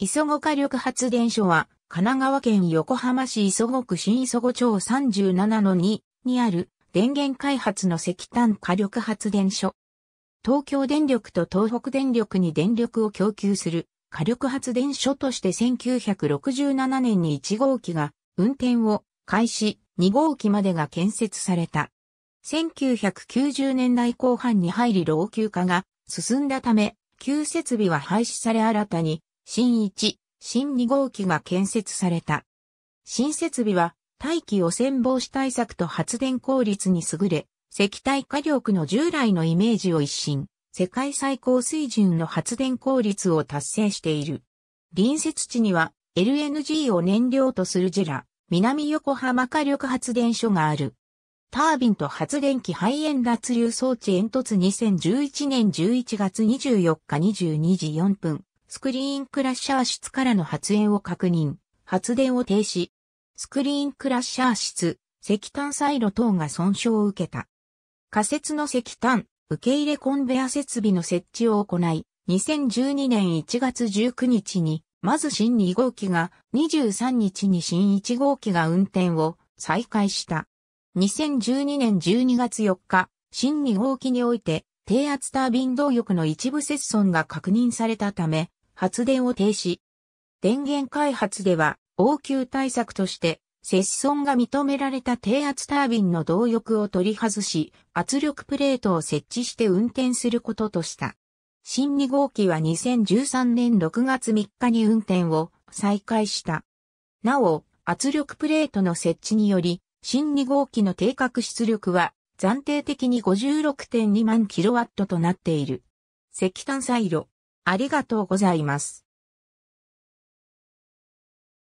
磯子火力発電所は、神奈川県横浜市磯子区新磯子町37-2にある電源開発の石炭火力発電所。東京電力と東北電力に電力を供給する火力発電所として1967年に1号機が運転を開始、2号機までが建設された。1990年代後半に入り老朽化が進んだため、旧設備は廃止され新たに新1、新2号機が建設された。新設備は、大気汚染防止対策と発電効率に優れ、石体火力の従来のイメージを一新、世界最高水準の発電効率を達成している。隣接地には LNG を燃料とするジェラ、南横浜火力発電所がある。タービンと発電機肺炎脱流装置煙突2011年11月24日22時4分、スクリーンクラッシャー室からの発煙を確認、発電を停止。スクリーンクラッシャー室、石炭サイロ等が損傷を受けた。仮設の石炭、受け入れコンベア設備の設置を行い、2012年1月19日に、まず新2号機が、23日に新1号機が運転を再開した。2012年12月4日、新2号機において、低圧タービン動力の一部節損が確認されたため、発電を停止。電源開発では、応急対策として、節損が認められた低圧タービンの動力を取り外し、圧力プレートを設置して運転することとした。新2号機は2013年6月3日に運転を再開した。なお、圧力プレートの設置により、新2号機の定格出力は暫定的に56.2万キロワットとなっている。石炭サイロ、ありがとうございます。